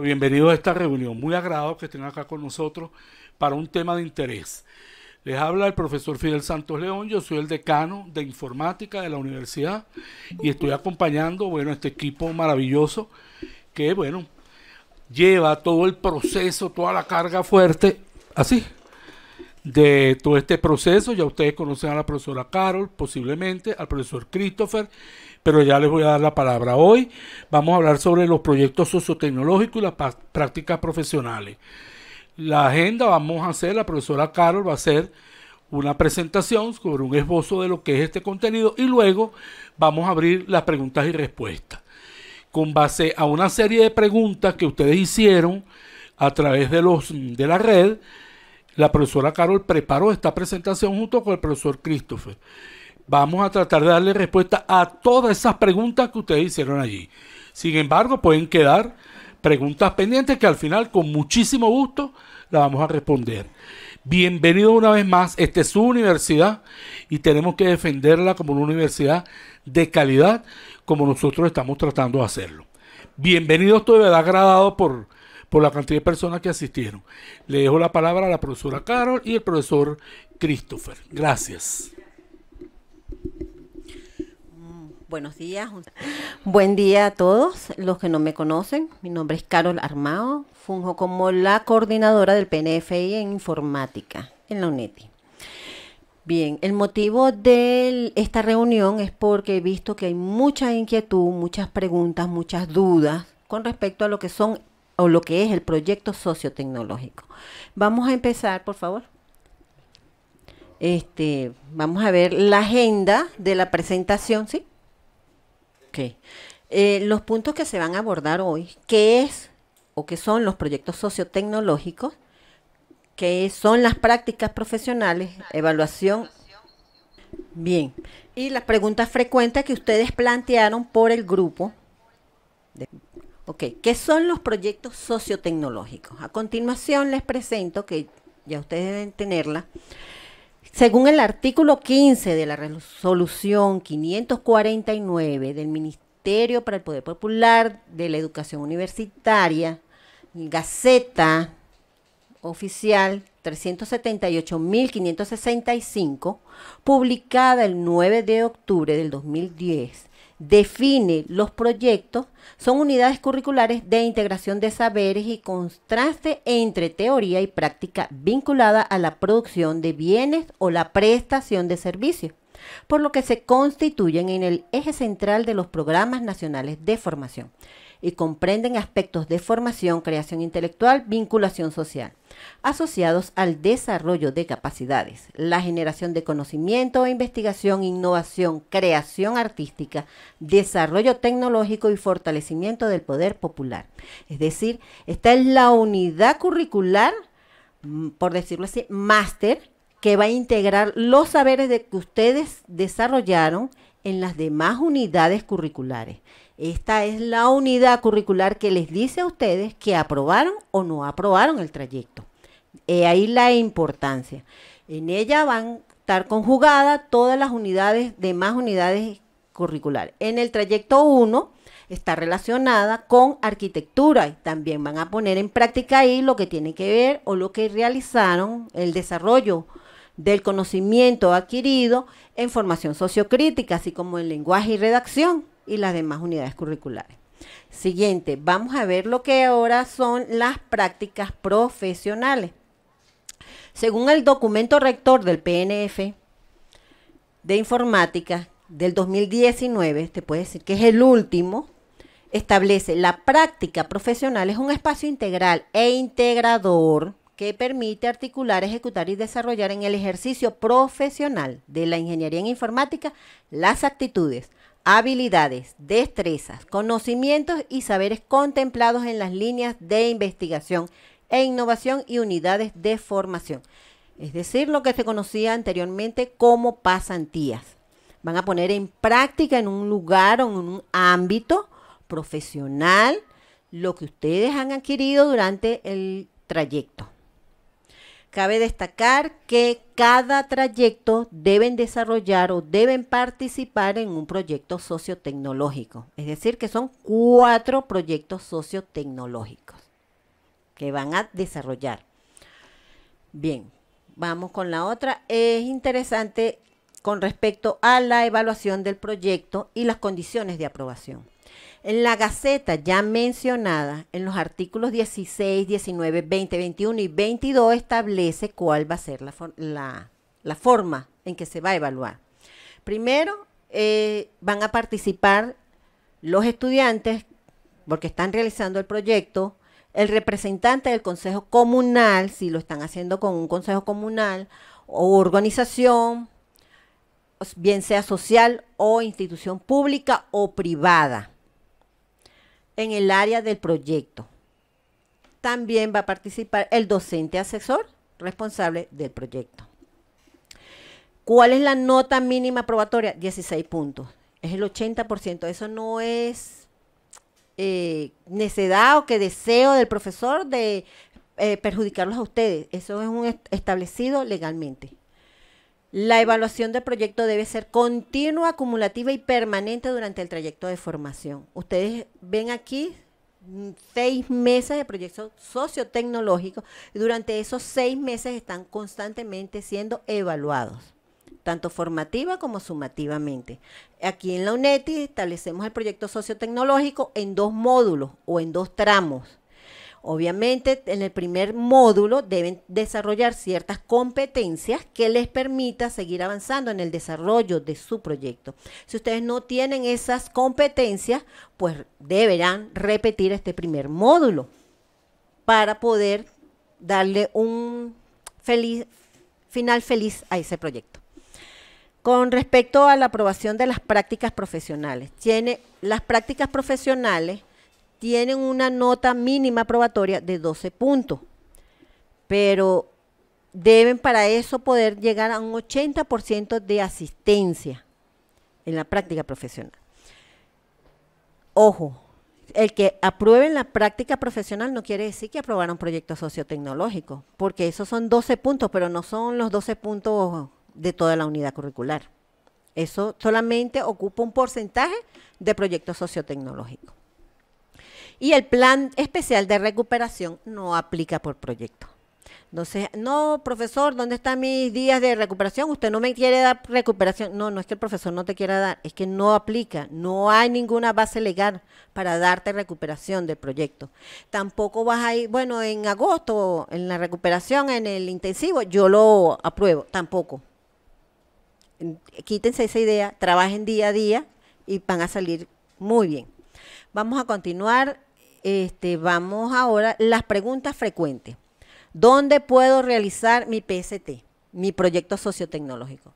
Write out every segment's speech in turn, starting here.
bienvenidos a esta reunión. Muy agrado que estén acá con nosotros para un tema de interés. Les habla el profesor Fidel Santos León, yo soy el decano de informática de la universidad y estoy acompañando, bueno, este equipo maravilloso que, bueno, lleva todo el proceso, toda la carga fuerte, así, de todo este proceso. Ya ustedes conocen a la profesora Carol, posiblemente, al profesor Christopher, pero ya les voy a dar la palabra hoy. Vamos a hablar sobre los proyectos sociotecnológicos y las prácticas profesionales. La agenda vamos a hacer, la profesora Carol va a hacer una presentación sobre un esbozo de lo que es este contenido y luego vamos a abrir las preguntas y respuestas. Con base a una serie de preguntas que ustedes hicieron a través de, los, de la red, la profesora Carol preparó esta presentación junto con el profesor Christopher. Vamos a tratar de darle respuesta a todas esas preguntas que ustedes hicieron allí. Sin embargo, pueden quedar preguntas pendientes que al final con muchísimo gusto las vamos a responder. Bienvenido una vez más, esta es su universidad y tenemos que defenderla como una universidad de calidad como nosotros estamos tratando de hacerlo. Bienvenido, estoy agradado por por la cantidad de personas que asistieron. Le dejo la palabra a la profesora Carol y el profesor Christopher. Gracias. Mm, buenos días. Buen día a todos los que no me conocen. Mi nombre es Carol Armao. Funjo como la coordinadora del PNFI en informática en la UNETI. Bien, el motivo de esta reunión es porque he visto que hay mucha inquietud, muchas preguntas, muchas dudas con respecto a lo que son o lo que es el proyecto sociotecnológico. Vamos a empezar, por favor. Este, vamos a ver la agenda de la presentación, ¿sí? Ok. Eh, los puntos que se van a abordar hoy, ¿qué es o qué son los proyectos sociotecnológicos? ¿Qué son las prácticas profesionales? Evaluación. Bien. Y las preguntas frecuentes que ustedes plantearon por el grupo. De ¿qué son los proyectos sociotecnológicos? A continuación les presento, que ya ustedes deben tenerla, según el artículo 15 de la resolución 549 del Ministerio para el Poder Popular de la Educación Universitaria, Gaceta Oficial 378.565, publicada el 9 de octubre del 2010, define los proyectos, son unidades curriculares de integración de saberes y contraste entre teoría y práctica vinculada a la producción de bienes o la prestación de servicios, por lo que se constituyen en el eje central de los programas nacionales de formación y comprenden aspectos de formación, creación intelectual, vinculación social, asociados al desarrollo de capacidades, la generación de conocimiento, investigación, innovación, creación artística, desarrollo tecnológico y fortalecimiento del poder popular. Es decir, esta es la unidad curricular, mm, por decirlo así, máster que va a integrar los saberes de que ustedes desarrollaron en las demás unidades curriculares. Esta es la unidad curricular que les dice a ustedes que aprobaron o no aprobaron el trayecto. He ahí la importancia. En ella van a estar conjugadas todas las unidades, demás unidades curriculares. En el trayecto 1 está relacionada con arquitectura y también van a poner en práctica ahí lo que tiene que ver o lo que realizaron el desarrollo del conocimiento adquirido en formación sociocrítica, así como en lenguaje y redacción y las demás unidades curriculares. Siguiente, vamos a ver lo que ahora son las prácticas profesionales. Según el documento rector del PNF de informática del 2019, te puedo decir que es el último, establece la práctica profesional es un espacio integral e integrador que permite articular, ejecutar y desarrollar en el ejercicio profesional de la ingeniería en informática las actitudes, habilidades, destrezas, conocimientos y saberes contemplados en las líneas de investigación e innovación y unidades de formación. Es decir, lo que se conocía anteriormente como pasantías. Van a poner en práctica en un lugar o en un ámbito profesional lo que ustedes han adquirido durante el trayecto. Cabe destacar que cada trayecto deben desarrollar o deben participar en un proyecto sociotecnológico. Es decir, que son cuatro proyectos sociotecnológicos que van a desarrollar. Bien, vamos con la otra. Es interesante con respecto a la evaluación del proyecto y las condiciones de aprobación. En la Gaceta ya mencionada, en los artículos 16, 19, 20, 21 y 22 establece cuál va a ser la, forma en que se va a evaluar. Primero, eh, van a participar los estudiantes, porque están realizando el proyecto, el representante del Consejo Comunal, si lo están haciendo con un Consejo Comunal o organización, bien sea social o institución pública o privada en el área del proyecto. También va a participar el docente asesor responsable del proyecto. ¿Cuál es la nota mínima probatoria? 16 puntos. Es el 80%. Eso no es eh, necedad o que deseo del profesor de eh, perjudicarlos a ustedes. Eso es un establecido legalmente. La evaluación del proyecto debe ser continua, acumulativa y permanente durante el trayecto de formación. Ustedes ven aquí mm, seis meses de proyecto sociotecnológico, y durante esos seis meses están constantemente siendo evaluados tanto formativa como sumativamente. Aquí en la UNETI establecemos el proyecto sociotecnológico en dos módulos o en dos tramos. Obviamente, en el primer módulo deben desarrollar ciertas competencias que les permita seguir avanzando en el desarrollo de su proyecto. Si ustedes no tienen esas competencias, pues deberán repetir este primer módulo para poder darle un feliz, final feliz a ese proyecto. Con respecto a la aprobación de las prácticas profesionales, tiene las prácticas profesionales tienen una nota mínima probatoria de 12 puntos, pero deben para eso poder llegar a un 80% de asistencia en la práctica profesional. Ojo, el que aprueben la práctica profesional no quiere decir que aprobaron proyectos sociotecnológicos, porque esos son 12 puntos, pero no son los 12 puntos de toda la unidad curricular. Eso solamente ocupa un porcentaje de proyectos sociotecnológicos y el plan especial de recuperación no aplica por proyecto. Entonces, no, profesor, ¿dónde están mis días de recuperación? Usted no me quiere dar recuperación. No, no es que el profesor no te quiera dar, es que no aplica. No hay ninguna base legal para darte recuperación del proyecto. Tampoco vas a ir, bueno, en agosto, en la recuperación, en el intensivo, yo lo apruebo. Tampoco. Quítense esa idea, trabajen día a día y van a salir muy bien. Vamos a continuar este, vamos ahora las preguntas frecuentes. ¿Dónde puedo realizar mi PST, mi proyecto sociotecnológico?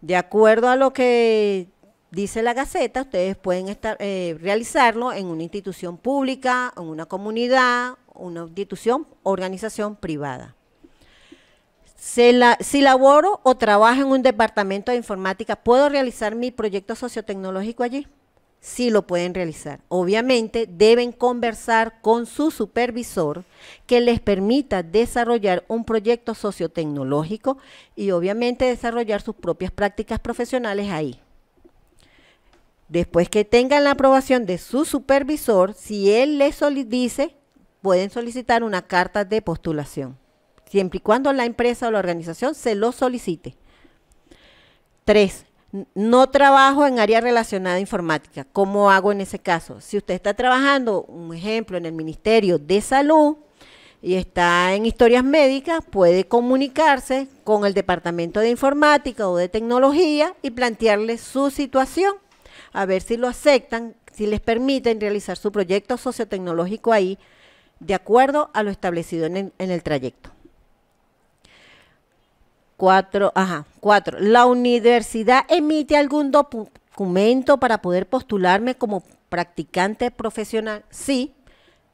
De acuerdo a lo que dice la Gaceta, ustedes pueden estar, eh, realizarlo en una institución pública, en una comunidad, una institución, organización privada. si laboro o trabajo en un departamento de informática, ¿puedo realizar mi proyecto sociotecnológico allí? sí lo pueden realizar. Obviamente deben conversar con su supervisor que les permita desarrollar un proyecto sociotecnológico y obviamente desarrollar sus propias prácticas profesionales ahí. Después que tengan la aprobación de su supervisor, si él les dice, pueden solicitar una carta de postulación, siempre y cuando la empresa o la organización se lo solicite. Tres, no trabajo en área relacionada a informática. ¿Cómo hago en ese caso? Si usted está trabajando, un ejemplo, en el Ministerio de Salud y está en historias médicas, puede comunicarse con el Departamento de Informática o de Tecnología y plantearle su situación, a ver si lo aceptan, si les permiten realizar su proyecto sociotecnológico ahí, de acuerdo a lo establecido en el trayecto. Cuatro, ajá, cuatro. La universidad emite algún documento para poder postularme como practicante profesional. Sí,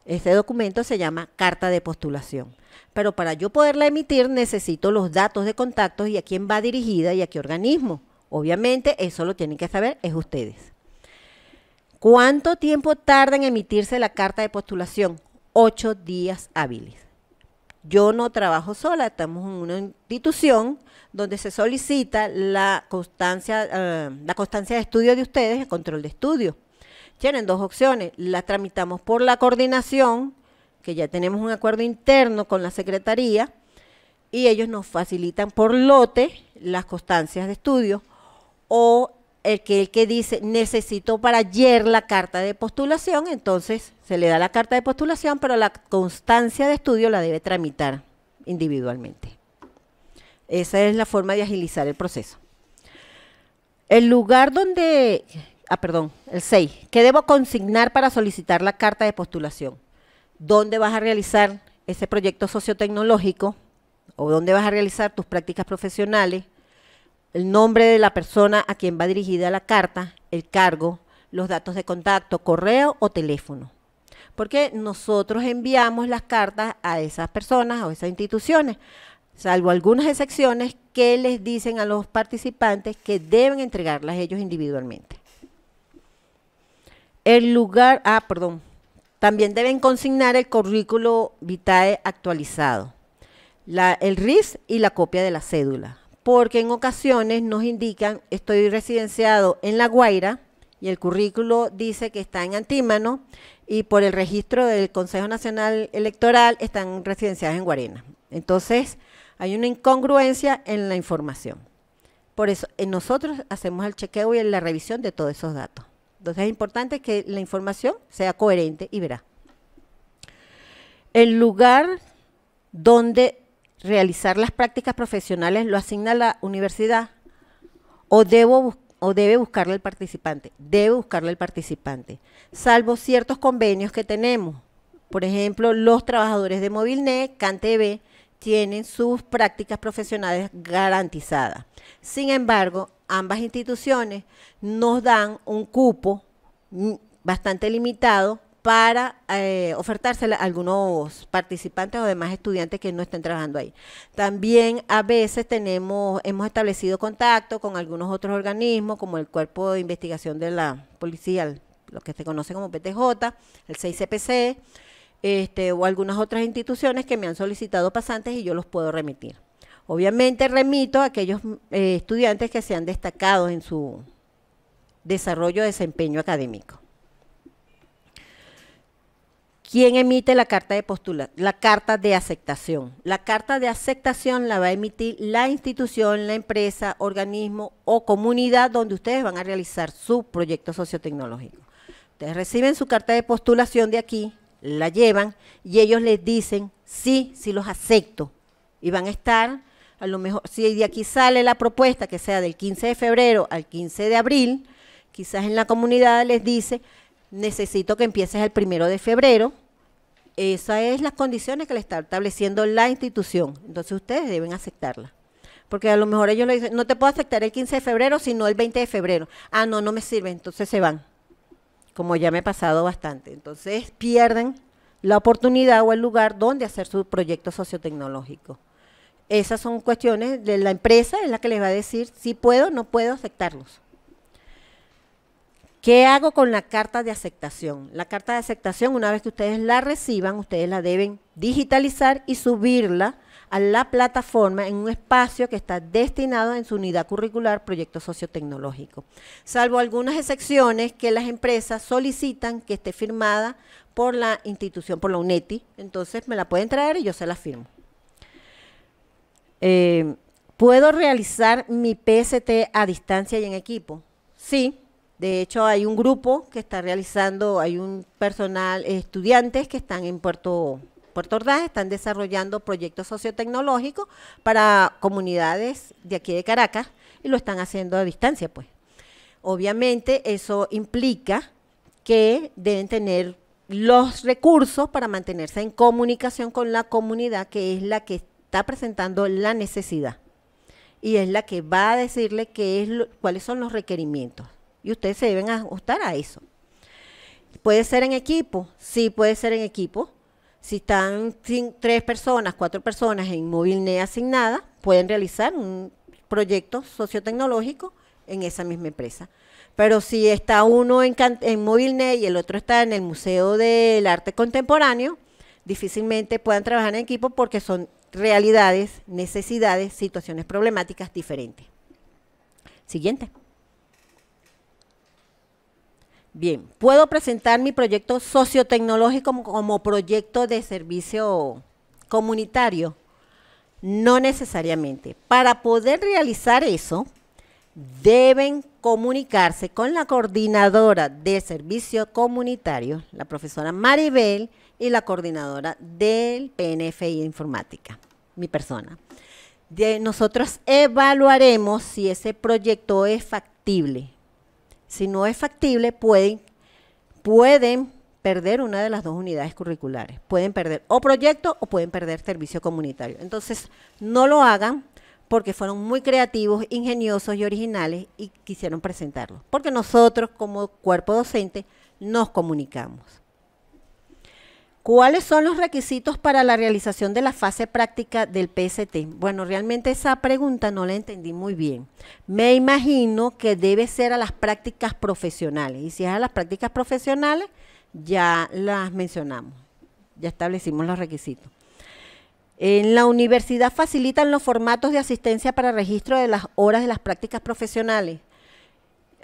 este documento se llama carta de postulación. Pero para yo poderla emitir necesito los datos de contactos y a quién va dirigida y a qué organismo. Obviamente eso lo tienen que saber es ustedes. ¿Cuánto tiempo tarda en emitirse la carta de postulación? Ocho días hábiles. Yo no trabajo sola, estamos en una institución donde se solicita la constancia, eh, la constancia de estudio de ustedes, el control de estudio. Tienen dos opciones, la tramitamos por la coordinación, que ya tenemos un acuerdo interno con la Secretaría, y ellos nos facilitan por lote las constancias de estudio, o el que que dice necesito para ayer la carta de postulación, entonces se le da la carta de postulación, pero la constancia de estudio la debe tramitar individualmente. Esa es la forma de agilizar el proceso. El lugar donde, ah, perdón, el 6, ¿qué debo consignar para solicitar la carta de postulación? ¿Dónde vas a realizar ese proyecto sociotecnológico? ¿O dónde vas a realizar tus prácticas profesionales? el nombre de la persona a quien va dirigida la carta, el cargo, los datos de contacto, correo o teléfono. Porque nosotros enviamos las cartas a esas personas o esas instituciones, salvo algunas excepciones que les dicen a los participantes que deben entregarlas ellos individualmente. El lugar, ah, perdón, también deben consignar el currículo vitae actualizado, el RIS y la copia de la cédula porque en ocasiones nos indican, estoy residenciado en La Guaira y el currículo dice que está en Antímano y por el registro del Consejo Nacional Electoral están residenciados en Guarena. Entonces, hay una incongruencia en la información. Por eso, eh, nosotros hacemos el chequeo y la revisión de todos esos datos. Entonces, es importante que la información sea coherente y verá. El lugar donde realizar las prácticas profesionales lo asigna la universidad o, debo, o debe buscarle el participante, debe buscarle el participante, salvo ciertos convenios que tenemos. Por ejemplo, los trabajadores de Movilnet, CanTV, tienen sus prácticas profesionales garantizadas. Sin embargo, ambas instituciones nos dan un cupo mm, bastante limitado para eh, ofertársela a algunos participantes o demás estudiantes que no estén trabajando ahí. También a veces tenemos, hemos establecido contacto con algunos otros organismos, como el Cuerpo de Investigación de la Policía, lo que se conoce como PTJ, el 6CPC, este, o algunas otras instituciones que me han solicitado pasantes y yo los puedo remitir. Obviamente remito a aquellos eh, estudiantes que se han destacado en su desarrollo desempeño académico. ¿Quién emite la carta de postula? La carta de aceptación. La carta de aceptación la va a emitir la institución, la empresa, organismo o comunidad donde ustedes van a realizar su proyecto sociotecnológico. Ustedes reciben su carta de postulación de aquí, la llevan y ellos les dicen, sí, sí los acepto. Y van a estar, a lo mejor, si de aquí sale la propuesta que sea del 15 de febrero al 15 de abril, quizás en la comunidad les dice, necesito que empieces el primero de febrero. Esas es las condiciones que le está estableciendo la institución. Entonces ustedes deben aceptarla. Porque a lo mejor ellos le dicen, no te puedo aceptar el 15 de febrero, sino el 20 de febrero. Ah, no, no me sirve, entonces se van. Como ya me ha pasado bastante. Entonces pierden la oportunidad o el lugar donde hacer su proyecto sociotecnológico. Esas son cuestiones de la empresa, en la que les va a decir si puedo o no puedo aceptarlos. ¿Qué hago con la carta de aceptación? La carta de aceptación, una vez que ustedes la reciban, ustedes la deben digitalizar y subirla a la plataforma en un espacio que está destinado en su unidad curricular proyecto sociotecnológico, salvo algunas excepciones que las empresas solicitan que esté firmada por la institución, por la UNETI, entonces me la pueden traer y yo se la firmo. Eh, ¿Puedo realizar mi PST a distancia y en equipo? Sí, de hecho, hay un grupo que está realizando, hay un personal, estudiantes que están en Puerto, Ordaz, están desarrollando proyectos sociotecnológicos para comunidades de aquí de Caracas y lo están haciendo a distancia, pues. Obviamente, eso implica que deben tener los recursos para mantenerse en comunicación con la comunidad que es la que está presentando la necesidad y es la que va a decirle qué es cuáles son los requerimientos y ustedes se deben ajustar a eso. Puede ser en equipo, sí puede ser en equipo. Si están tres personas, cuatro personas en móvil NE asignada, pueden realizar un proyecto sociotecnológico en esa misma empresa. Pero si está uno en, en móvil e y el otro está en el Museo del Arte Contemporáneo, difícilmente puedan trabajar en equipo porque son realidades, necesidades, situaciones problemáticas diferentes. Siguiente. Bien, puedo presentar mi proyecto sociotecnológico como, proyecto de servicio comunitario. No necesariamente. Para poder realizar eso, deben comunicarse con la coordinadora de servicio comunitario, la profesora Maribel, y la coordinadora del PNFI Informática, mi persona. nosotros evaluaremos si ese proyecto es factible, si no es factible, pueden, pueden perder una de las dos unidades curriculares. Pueden perder o proyecto o pueden perder servicio comunitario. Entonces, no lo hagan porque fueron muy creativos, ingeniosos y originales y quisieron presentarlo. Porque nosotros como cuerpo docente nos comunicamos. ¿Cuáles son los requisitos para la realización de la fase práctica del PST? Bueno, realmente esa pregunta no la entendí muy bien. Me imagino que debe ser a las prácticas profesionales. Y si es a las prácticas profesionales, ya las mencionamos, ya establecimos los requisitos. En la universidad facilitan los formatos de asistencia para registro de las horas de las prácticas profesionales.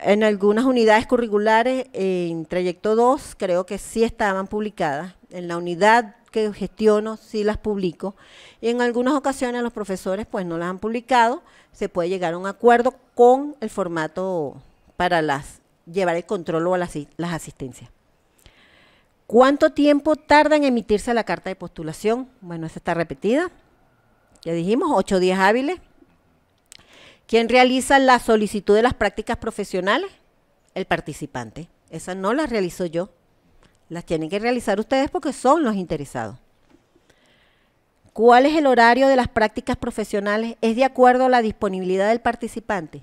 En algunas unidades curriculares, eh, en trayecto 2, creo que sí estaban publicadas. En la unidad que gestiono, sí las publico. Y en algunas ocasiones los profesores, pues no las han publicado. Se puede llegar a un acuerdo con el formato para las llevar el control o las, las asistencias. ¿Cuánto tiempo tarda en emitirse la carta de postulación? Bueno, esa está repetida. Ya dijimos, ocho días hábiles ¿Quién realiza la solicitud de las prácticas profesionales? El participante. Esa no las realizo yo. Las tienen que realizar ustedes porque son los interesados. ¿Cuál es el horario de las prácticas profesionales? Es de acuerdo a la disponibilidad del participante.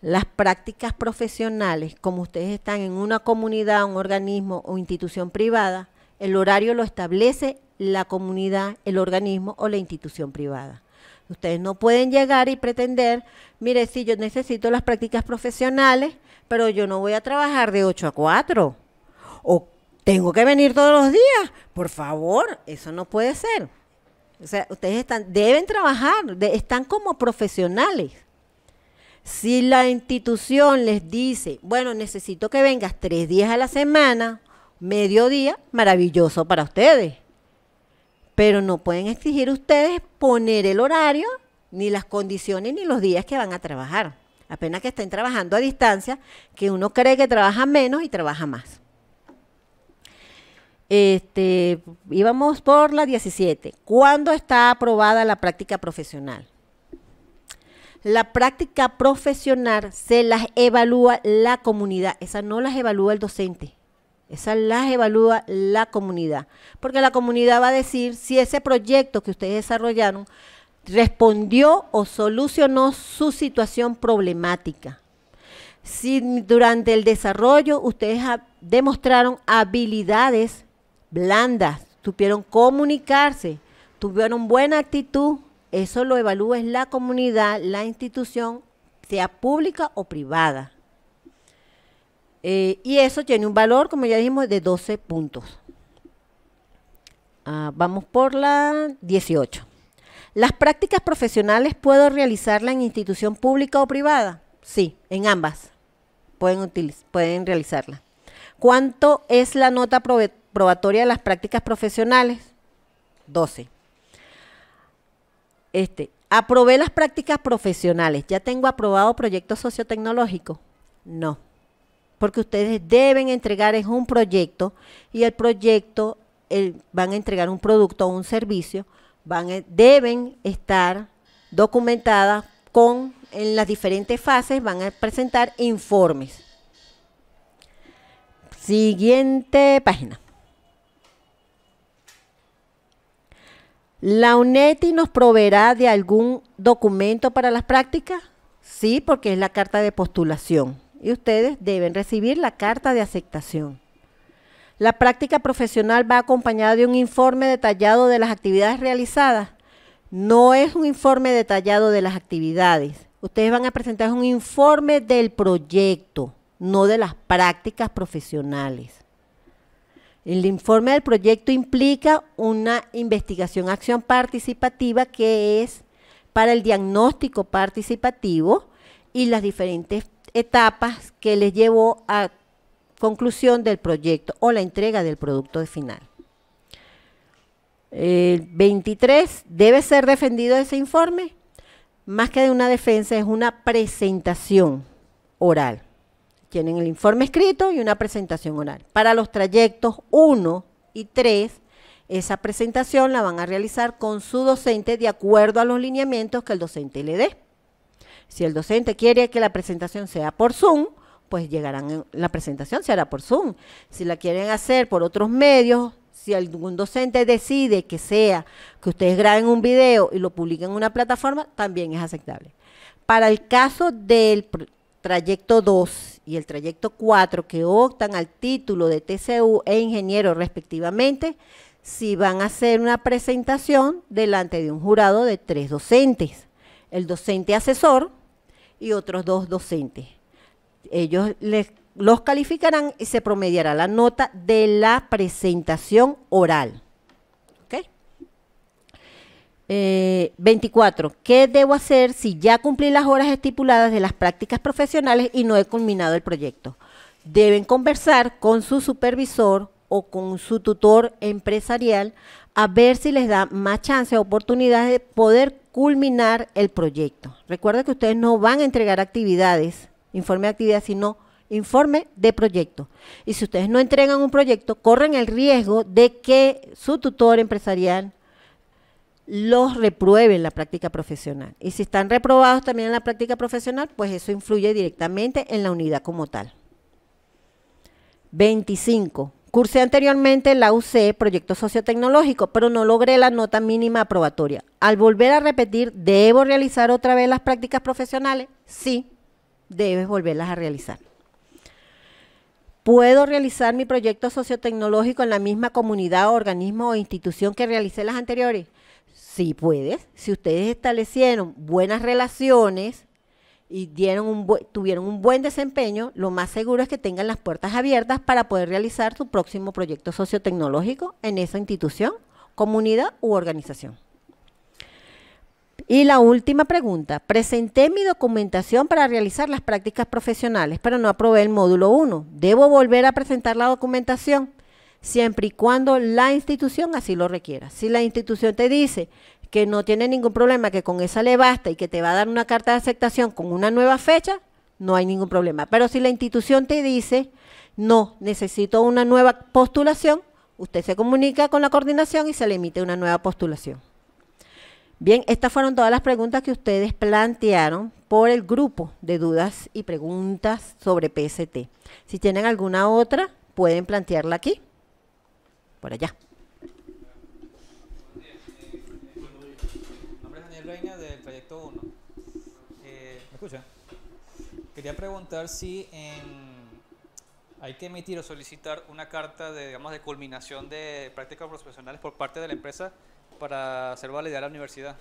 Las prácticas profesionales, como ustedes están en una comunidad, un organismo o institución privada, el horario lo establece la comunidad, el organismo o la institución privada. Ustedes no pueden llegar y pretender, mire, sí, yo necesito las prácticas profesionales, pero yo no voy a trabajar de 8 a 4. O tengo que venir todos los días. Por favor, eso no puede ser. O sea, ustedes están, deben trabajar, están como profesionales. Si la institución les dice, bueno, necesito que vengas tres días a la semana, mediodía, maravilloso para ustedes. Pero no pueden exigir ustedes poner el horario, ni las condiciones, ni los días que van a trabajar. Apenas que estén trabajando a distancia, que uno cree que trabaja menos y trabaja más. Este, íbamos por la 17. ¿Cuándo está aprobada la práctica profesional? La práctica profesional se las evalúa la comunidad, esa no las evalúa el docente. Esas las evalúa la comunidad, porque la comunidad va a decir si ese proyecto que ustedes desarrollaron respondió o solucionó su situación problemática. Si durante el desarrollo ustedes demostraron habilidades blandas, supieron comunicarse, tuvieron buena actitud, eso lo evalúa la comunidad, la institución, sea pública o privada. Eh, y eso tiene un valor, como ya dijimos, de 12 puntos. Ah, vamos por la 18. ¿Las prácticas profesionales puedo realizarlas en institución pública o privada? Sí, en ambas. Pueden, pueden realizarla. ¿Cuánto es la nota probatoria de las prácticas profesionales? 12. Este, aprobé las prácticas profesionales. ¿Ya tengo aprobado proyecto sociotecnológico? No porque ustedes deben entregar es un proyecto y el proyecto van a entregar un producto o un servicio, van eh, deben estar documentadas con en las diferentes fases van a presentar informes. Siguiente página. ¿La UNETI nos proveerá de algún documento para las prácticas? Sí, porque es la carta de postulación y ustedes deben recibir la carta de aceptación. La práctica profesional va acompañada de un informe detallado de las actividades realizadas. No es un informe detallado de las actividades. Ustedes van a presentar un informe del proyecto, no de las prácticas profesionales. El informe del proyecto implica una investigación acción participativa que es para el diagnóstico participativo y las diferentes etapas que les llevó a conclusión del proyecto o la entrega del producto final. El 23 debe ser defendido ese informe. Más que de una defensa es una presentación oral. Tienen el informe escrito y una presentación oral. Para los trayectos 1 y 3, esa presentación la van a realizar con su docente de acuerdo a los lineamientos que el docente le dé. Si el docente quiere que la presentación sea por Zoom, pues llegarán, la presentación se hará por Zoom. Si la quieren hacer por otros medios, si algún docente decide que sea que ustedes graben un video y lo publiquen en una plataforma, también es aceptable. Para el caso del trayecto 2 y el trayecto 4 que optan al título de TCU e ingeniero respectivamente, si van a hacer una presentación delante de un jurado de tres docentes. El docente asesor, y otros dos docentes. Ellos los calificarán y se promediará la nota de la presentación oral. 24. Eh, ¿Qué debo hacer si ya cumplí las horas estipuladas de las prácticas profesionales y no he culminado el proyecto? Deben conversar con su supervisor o con su tutor empresarial a ver si les da más chance o oportunidades de poder culminar el proyecto. Recuerda que ustedes no van a entregar actividades, informe de actividad, sino informe de proyecto. Y si ustedes no entregan un proyecto, corren el riesgo de que su tutor empresarial los repruebe en la práctica profesional. Y si están reprobados también en la práctica profesional, pues eso influye directamente en la unidad como tal. 25. Cursé anteriormente la UC, proyecto sociotecnológico, pero no logré la nota mínima aprobatoria. Al volver a repetir, ¿debo realizar otra vez las prácticas profesionales? Sí, debes volverlas a realizar. ¿Puedo realizar mi proyecto sociotecnológico en la misma comunidad, organismo o institución que realicé las anteriores? Sí puedes. Si ustedes establecieron buenas relaciones y tuvieron un buen desempeño, lo más seguro es que tengan las puertas abiertas para poder realizar su próximo proyecto sociotecnológico en esa institución, comunidad u organización. Y la última pregunta, presenté mi documentación para realizar las prácticas profesionales, pero no aprobé el módulo 1. ¿Debo volver a presentar la documentación? Siempre y cuando la institución así lo requiera. Si la institución te dice, que no tiene ningún problema, que con esa le basta y que te va a dar una carta de aceptación con una nueva fecha, no hay ningún problema. Pero si la institución te dice, no, necesito una nueva postulación, usted se comunica con la coordinación y se le emite una nueva postulación. Bien, estas fueron todas las preguntas que ustedes plantearon por el grupo de dudas y preguntas sobre PST. Si tienen alguna otra, pueden plantearla aquí, por allá. Quería preguntar si hay que emitir o solicitar una carta de, digamos, de culminación de prácticas profesionales por parte de la empresa para ser validar a la universidad.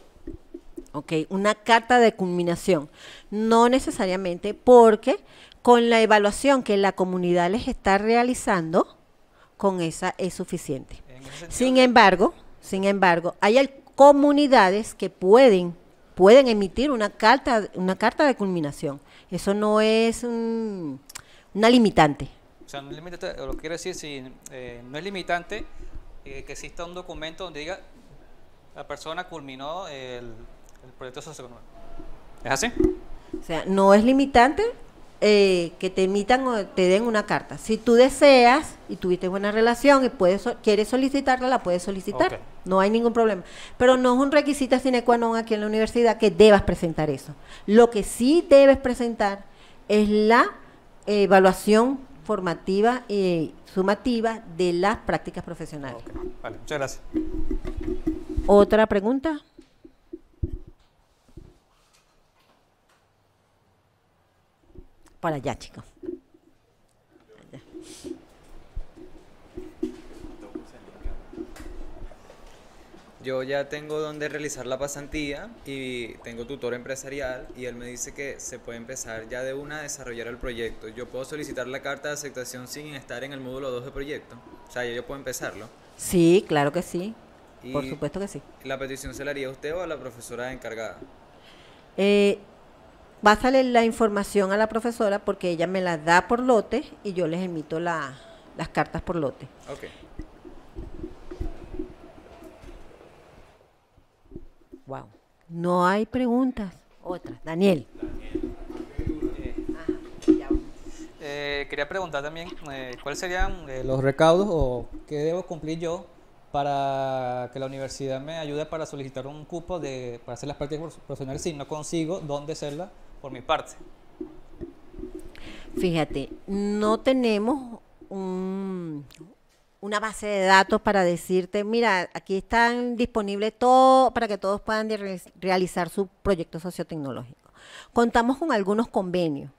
Ok, una carta de culminación. No necesariamente porque con la evaluación que la comunidad les está realizando, con esa es suficiente. sin embargo, sin embargo, hay comunidades que pueden, pueden emitir una carta, una carta de culminación eso no es una limitante. O sea, no es limitante, lo que decir, si eh, no es limitante eh, que exista un documento donde diga la persona culminó el, proyecto socioeconómico. ¿Es así? O sea, no es limitante eh, que te emitan o te den una carta. Si tú deseas y tuviste buena relación y puedes, quieres solicitarla, la puedes solicitar no hay ningún problema. Pero no es un requisito sine qua non aquí en la universidad que debas presentar eso. Lo que sí debes presentar es la evaluación formativa y sumativa de las prácticas profesionales. Vale, muchas gracias. ¿Otra pregunta? Para allá, chicos. yo ya tengo donde realizar la pasantía y tengo tutor empresarial y él me dice que se puede empezar ya de una a desarrollar el proyecto. Yo puedo solicitar la carta de aceptación sin estar en el módulo 2 de proyecto. O sea, yo puedo empezarlo. Sí, claro que sí. Por supuesto que sí. ¿La petición se la haría usted o a la profesora encargada? Eh, salir la información a la profesora porque ella me la da por lote y yo les emito las cartas por lote. Okay. No hay preguntas. Otra, Daniel. Eh, quería preguntar también eh, cuáles serían eh, los recaudos o qué debo cumplir yo para que la universidad me ayude para solicitar un cupo de, para hacer las prácticas profesionales si no consigo dónde hacerlas por mi parte. Fíjate, no tenemos un, una base de datos para decirte, mira, aquí están disponibles todo para que todos puedan realizar su proyecto sociotecnológico. Contamos con algunos convenios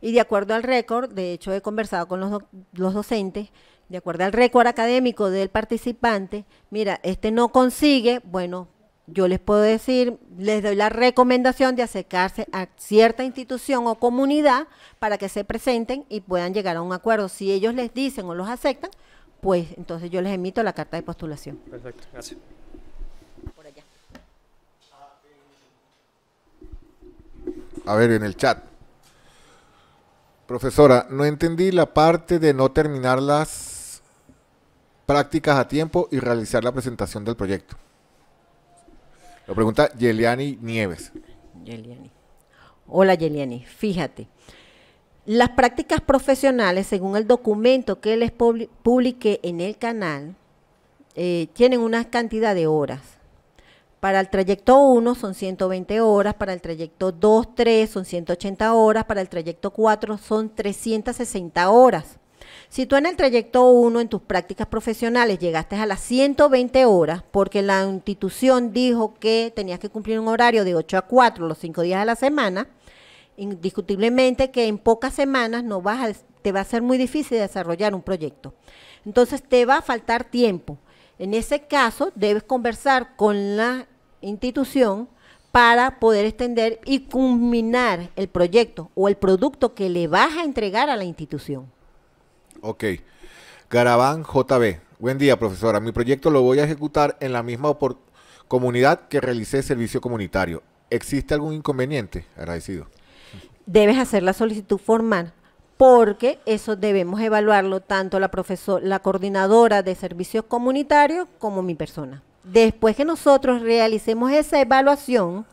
y de acuerdo al récord, de hecho he conversado con los, los docentes, de acuerdo al récord académico del participante, mira, este no consigue, bueno, yo les puedo decir, les doy la recomendación de acercarse a cierta institución o comunidad para que se presenten y puedan llegar a un acuerdo. Si ellos les dicen o los aceptan, pues entonces yo les emito la carta de postulación. Perfecto, gracias. Por allá. A ver, en el chat. Profesora, no entendí la parte de no terminar las prácticas a tiempo y realizar la presentación del proyecto. Lo pregunta Yeliani Nieves. Yeliani. Hola Yeliani, fíjate, las prácticas profesionales, según el documento que les publiqué en el canal, eh, tienen una cantidad de horas. Para el trayecto 1 son 120 horas, para el trayecto 2, 3 son 180 horas, para el trayecto 4 son 360 horas. Si tú en el trayecto 1 en tus prácticas profesionales llegaste a las 120 horas porque la institución dijo que tenías que cumplir un horario de 8 a 4 los 5 días de la semana, indiscutiblemente que en pocas semanas no vas te va a ser muy difícil desarrollar un proyecto. Entonces te va a faltar tiempo. En ese caso debes conversar con la institución para poder extender y culminar el proyecto o el producto que le vas a entregar a la institución. Ok. Garabán JB. Buen día, profesora. Mi proyecto lo voy a ejecutar en la misma comunidad que realicé servicio comunitario. ¿Existe algún inconveniente? Agradecido debes hacer la solicitud formal porque eso debemos evaluarlo tanto la profesor, la coordinadora de servicios comunitarios como mi persona. Después que nosotros realicemos esa evaluación,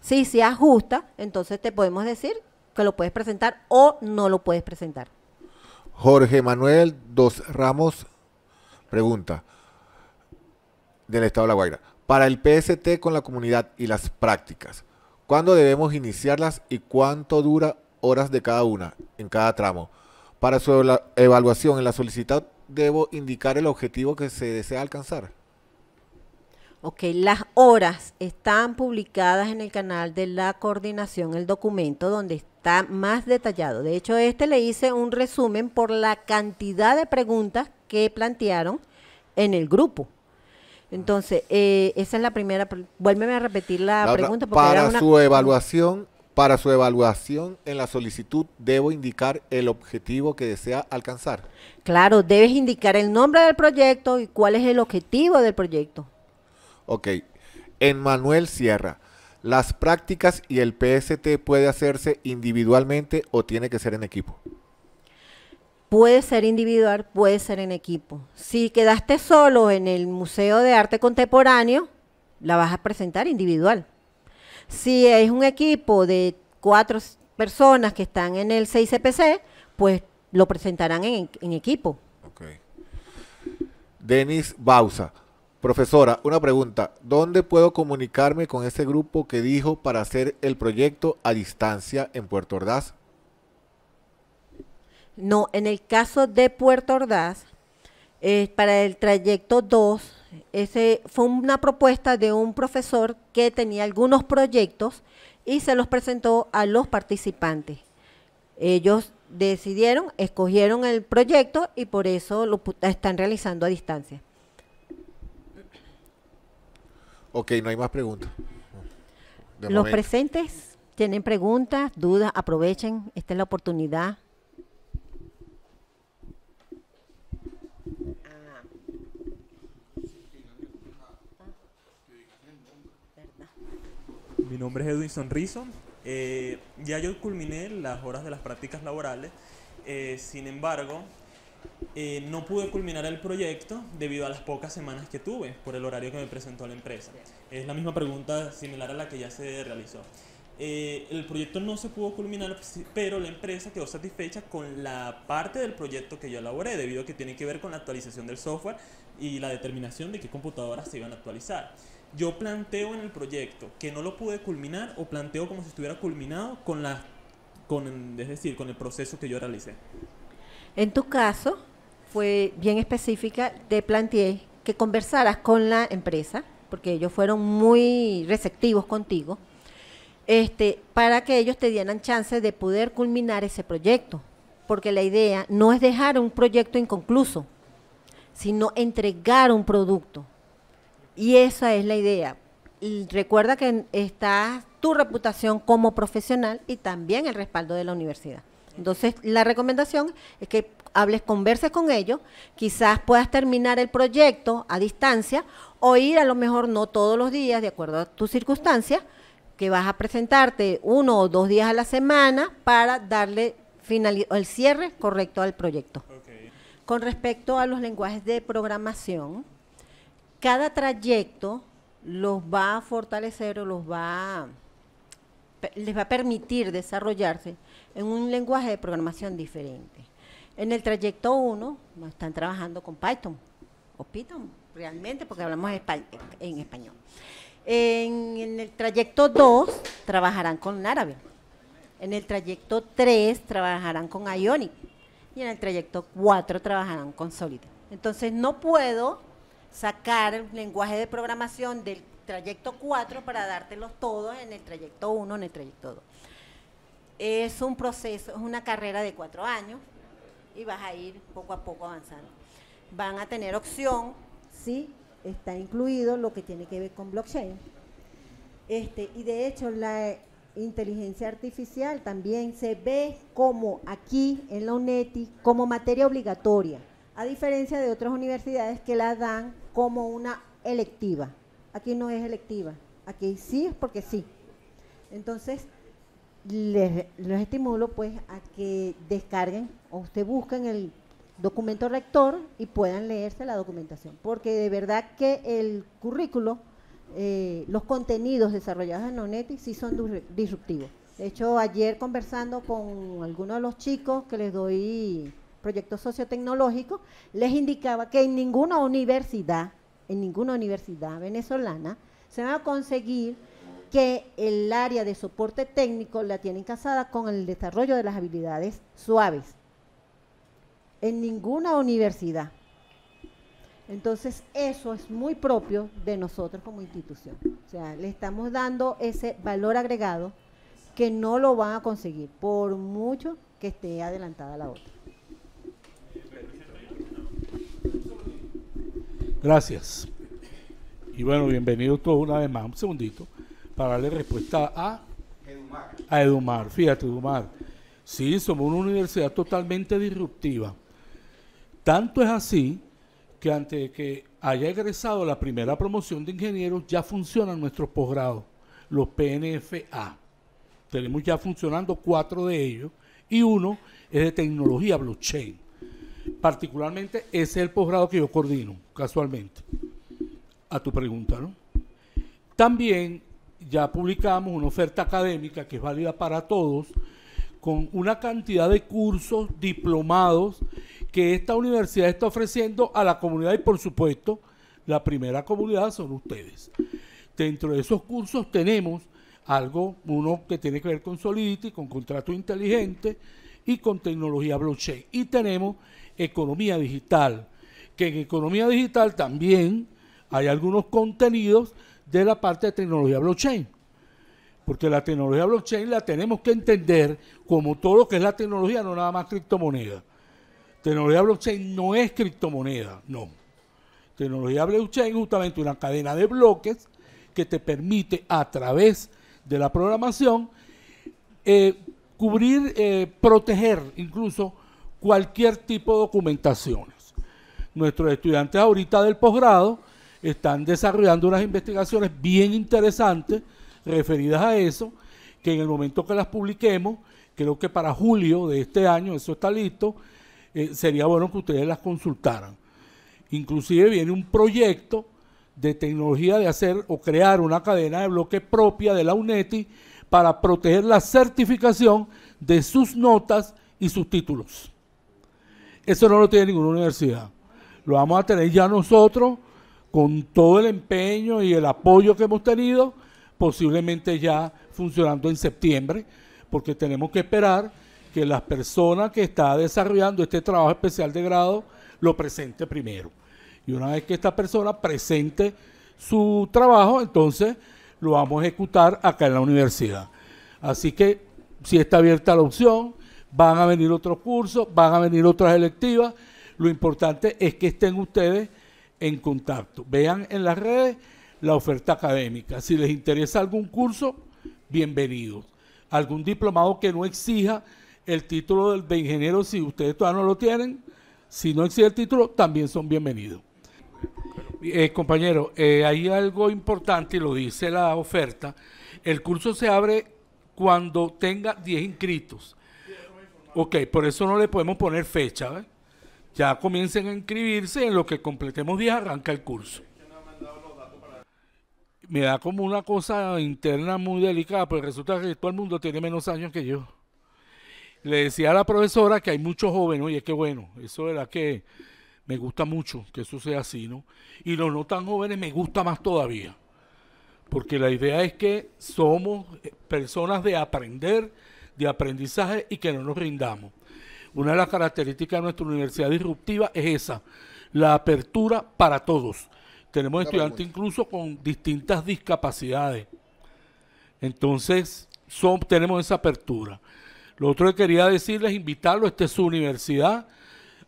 si se ajusta, entonces te podemos decir que lo puedes presentar o no lo puedes presentar. Jorge Manuel Dos Ramos pregunta del Estado de La Guaira. Para el PST con la comunidad y las prácticas, ¿Cuándo debemos iniciarlas y cuánto dura horas de cada una en cada tramo? Para su evaluación en la solicitud debo indicar el objetivo que se desea alcanzar. Ok, las horas están publicadas en el canal de la coordinación, el documento donde está más detallado. De hecho, este le hice un resumen por la cantidad de preguntas que plantearon en el grupo. Entonces, eh, esa es la primera. Vuélveme a repetir la, pregunta. para su evaluación, para su evaluación en la solicitud debo indicar el objetivo que desea alcanzar. Claro, debes indicar el nombre del proyecto y cuál es el objetivo del proyecto. Ok. En Manuel Sierra, ¿las prácticas y el PST puede hacerse individualmente o tiene que ser en equipo? Puede ser individual, puede ser en equipo. Si quedaste solo en el Museo de Arte Contemporáneo, la vas a presentar individual. Si es un equipo de cuatro personas que están en el 6CPC, pues lo presentarán en, equipo. Denis Bausa, profesora, una pregunta. ¿Dónde puedo comunicarme con ese grupo que dijo para hacer el proyecto a distancia en Puerto Ordaz? No, en el caso de Puerto Ordaz, eh, para el trayecto 2, ese fue una propuesta de un profesor que tenía algunos proyectos y se los presentó a los participantes. Ellos decidieron, escogieron el proyecto y por eso lo están realizando a distancia. Ok, no hay más preguntas. los presentes tienen preguntas, dudas, aprovechen, esta es la oportunidad. Mi nombre es Edwin Sonrizo, eh, ya yo culminé las horas de las prácticas laborales. Eh, sin embargo, eh, no pude culminar el proyecto debido a las pocas semanas que tuve por el horario que me presentó la empresa. Es la misma pregunta similar a la que ya se realizó. el proyecto no se pudo culminar, pero la empresa quedó satisfecha con la parte del proyecto que yo elaboré, debido a que tiene que ver con la actualización del software y la determinación de qué computadoras se iban a actualizar yo planteo en el proyecto que no lo pude culminar o planteo como si estuviera culminado con las con decir, con el proceso que yo realicé. En tu caso fue bien específica, te planteé que conversaras con la empresa, porque ellos fueron muy receptivos contigo, este, para que ellos te dieran chance de poder culminar ese proyecto, porque la idea no es dejar un proyecto inconcluso, sino entregar un producto y esa es la idea. Y recuerda que está tu reputación como profesional y también el respaldo de la universidad. Entonces, la recomendación es que hables, converses con ellos, quizás puedas terminar el proyecto a distancia o ir a lo mejor no todos los días, de acuerdo a tus circunstancias, que vas a presentarte uno o dos días a la semana para darle el cierre correcto al proyecto. Con respecto a los lenguajes de programación, cada trayecto los va a fortalecer o los va les va a permitir desarrollarse en un lenguaje de programación diferente. En el trayecto 1 están trabajando con Python o Python realmente porque hablamos en español. En, el trayecto 2 trabajarán con árabe. En el trayecto 3 trabajarán con Ionic. Y en el trayecto 4 trabajarán con Solid. Entonces no puedo sacar lenguaje de programación del trayecto 4 para dártelos todos en el trayecto 1, en el trayecto 2. Es un proceso, es una carrera de cuatro años y vas a ir poco a poco avanzando. Van a tener opción, sí, está incluido lo que tiene que ver con blockchain. Este, y de hecho la inteligencia artificial también se ve como aquí en la UNETI como materia obligatoria a diferencia de otras universidades que la dan como una electiva. Aquí no es electiva, aquí sí es porque sí. Entonces, les, estimulo pues a que descarguen o usted busquen el documento rector y puedan leerse la documentación, porque de verdad que el currículo, eh, los contenidos desarrollados en Oneti sí son disruptivos. De hecho, ayer conversando con algunos de los chicos que les doy proyecto sociotecnológico, les indicaba que en ninguna universidad, en ninguna universidad venezolana, se va a conseguir que el área de soporte técnico la tienen casada con el desarrollo de las habilidades suaves. En ninguna universidad. Entonces, eso es muy propio de nosotros como institución. O sea, le estamos dando ese valor agregado que no lo van a conseguir, por mucho que esté adelantada la otra. Gracias. Y bueno, bienvenidos todos una vez más, un segundito, para darle respuesta a Edumar. A Edumar, fíjate Edumar. Sí, somos una universidad totalmente disruptiva. Tanto es así que antes de que haya egresado la primera promoción de ingenieros, ya funcionan nuestros posgrados, los PNFA. Tenemos ya funcionando cuatro de ellos y uno es de tecnología blockchain particularmente ese es el posgrado que yo coordino, casualmente, a tu pregunta, ¿no? También ya publicamos una oferta académica que es válida para todos, con una cantidad de cursos, diplomados que esta universidad está ofreciendo a la comunidad y por supuesto la primera comunidad son ustedes. Dentro de esos cursos tenemos algo, uno que tiene que ver con Solidity, con contrato inteligente y con tecnología blockchain. Y tenemos economía digital, que en economía digital también hay algunos contenidos de la parte de tecnología blockchain. Porque la tecnología blockchain la tenemos que entender como todo lo que es la tecnología, no nada más criptomoneda. Tecnología blockchain no es criptomoneda, no. Tecnología blockchain es justamente una cadena de bloques que te permite a través de la programación eh, cubrir, eh, proteger incluso cualquier tipo de documentaciones. Nuestros estudiantes ahorita del posgrado están desarrollando unas investigaciones bien interesantes referidas a eso, que en el momento que las publiquemos, creo que para julio de este año, eso está listo, eh, sería bueno que ustedes las consultaran. Inclusive viene un proyecto de tecnología de hacer o crear una cadena de bloque propia de la UNETI para proteger la certificación de sus notas y sus títulos. Eso no lo tiene ninguna universidad. Lo vamos a tener ya nosotros, con todo el empeño y el apoyo que hemos tenido, posiblemente ya funcionando en septiembre, porque tenemos que esperar que las personas que está desarrollando este trabajo especial de grado lo presente primero. Y una vez que esta persona presente su trabajo, entonces lo vamos a ejecutar acá en la universidad. Así que si está abierta la opción, van a venir otros cursos, van a venir otras electivas. Lo importante es que estén ustedes en contacto. Vean en las redes la oferta académica. Si les interesa algún curso, bienvenidos. Algún diplomado que no exija el título de ingeniero, si ustedes todavía no lo tienen, si no exige el título, también son bienvenidos. Eh, compañero, eh, hay algo importante y lo dice la oferta. El curso se abre cuando tenga 10 inscritos. Ok, por eso no le podemos poner fecha. ¿eh? Ya comiencen a inscribirse en lo que completemos 10 arranca el curso. Me da como una cosa interna muy delicada, porque resulta que todo el mundo tiene menos años que yo. Le decía a la profesora que hay muchos jóvenes, y es que bueno, eso era que me gusta mucho que eso sea así, ¿no? Y los no tan jóvenes me gusta más todavía, porque la idea es que somos eh, personas de aprender, de aprendizaje y que no nos rindamos. Una de las características de nuestra universidad disruptiva es esa, la apertura para todos. Tenemos estudiantes incluso con distintas discapacidades. Entonces, son, tenemos esa apertura. Lo otro que quería decirles, invitarlo, esta es su universidad.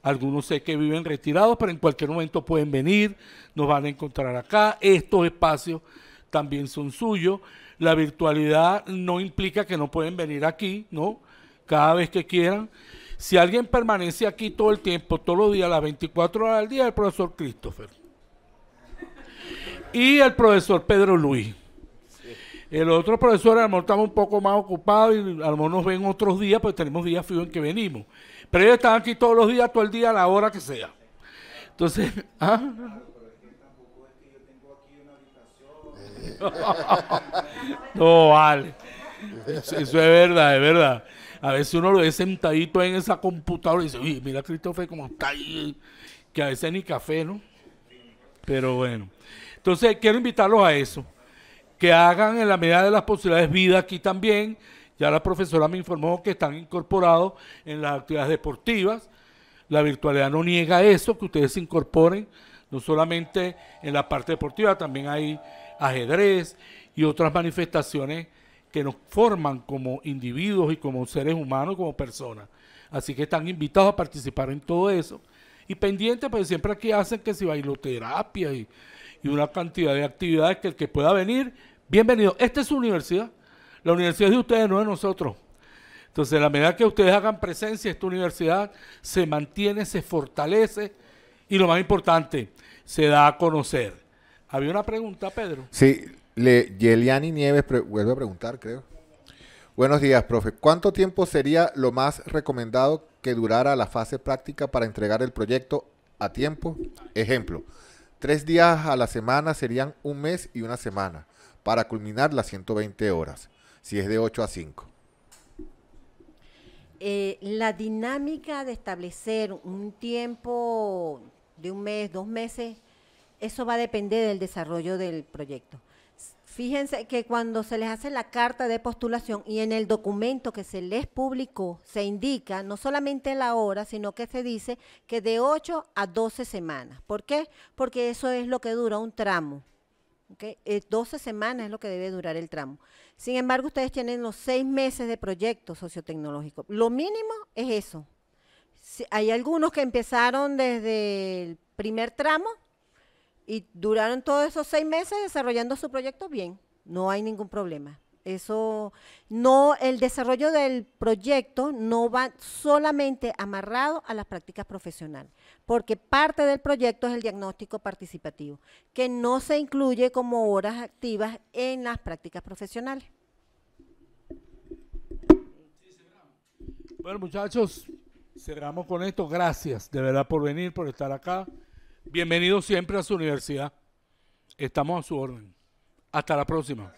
Algunos sé que viven retirados, pero en cualquier momento pueden venir, nos van a encontrar acá. Estos espacios también son suyos. La virtualidad no implica que no pueden venir aquí, ¿no? Cada vez que quieran. Si alguien permanece aquí todo el tiempo, todos los días, las 24 horas del día, el profesor Christopher. Y el profesor Pedro Luis. El otro profesor, a lo estaba un poco más ocupado y a lo mejor nos ven otros días, pues tenemos días fijos en que venimos. Pero ellos están aquí todos los días, todo el día, a la hora que sea. Entonces, ¿ah? no, vale. Eso, es verdad, es verdad. A veces uno lo ve sentadito en esa computadora y dice, mira Christopher cómo está ahí. Que a veces ni café, ¿no? Pero bueno. Entonces quiero invitarlos a eso. Que hagan en la medida de las posibilidades vida aquí también. Ya la profesora me informó que están incorporados en las actividades deportivas. La virtualidad no niega eso, que ustedes se incorporen no solamente en la parte deportiva, también hay ajedrez y otras manifestaciones que nos forman como individuos y como seres humanos, como personas. Así que están invitados a participar en todo eso. Y pendientes, pues siempre aquí hacen que si bailoterapia y, y una cantidad de actividades que el que pueda venir, bienvenido. Esta es su universidad. La universidad es de ustedes, no de nosotros. Entonces, la medida que ustedes hagan presencia, esta universidad se mantiene, se fortalece y lo más importante, se da a conocer. Había una pregunta, Pedro. Sí, le, Yeliani Nieves vuelve a preguntar, creo. Buenos días, profe. ¿Cuánto tiempo sería lo más recomendado que durara la fase práctica para entregar el proyecto a tiempo? Ejemplo, tres días a la semana serían un mes y una semana para culminar las 120 horas, si es de 8 a 5. Eh, la dinámica de establecer un tiempo de un mes, dos meses, eso va a depender del desarrollo del proyecto. Fíjense que cuando se les hace la carta de postulación y en el documento que se les publicó se indica no solamente la hora, sino que se dice que de 8 a 12 semanas. ¿Por qué? Porque eso es lo que dura un tramo. ¿okay? 12 eh, semanas es lo que debe durar el tramo. Sin embargo, ustedes tienen los seis meses de proyecto sociotecnológico. Lo mínimo es eso. hay algunos que empezaron desde el primer tramo y duraron todos esos seis meses desarrollando su proyecto bien, no hay ningún problema. Eso no, el desarrollo del proyecto no va solamente amarrado a las prácticas profesionales, porque parte del proyecto es el diagnóstico participativo, que no se incluye como horas activas en las prácticas profesionales. Bueno, muchachos, cerramos con esto. Gracias de verdad por venir, por estar acá. Bienvenido siempre a su universidad. Estamos a su orden. Hasta la próxima.